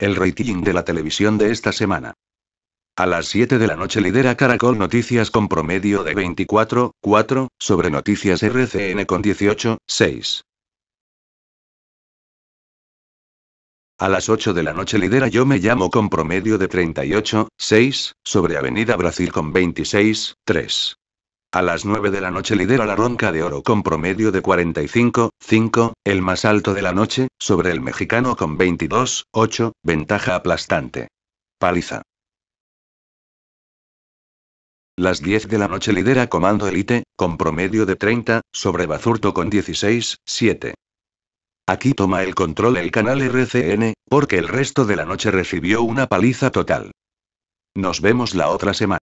El rating de la televisión de esta semana. A las 7 de la noche lidera Caracol Noticias con promedio de 24,4, sobre Noticias RCN con 18,6. A las 8 de la noche lidera Yo me llamo con promedio de 38,6, sobre Avenida Brasil con 26,3. A las 9 de la noche lidera la ronca de oro con promedio de 45, 5, el más alto de la noche, sobre el mexicano con 22, 8, ventaja aplastante. Paliza. Las 10 de la noche lidera Comando Elite, con promedio de 30, sobre Bazurto con 16, 7. Aquí toma el control el canal RCN, porque el resto de la noche recibió una paliza total. Nos vemos la otra semana.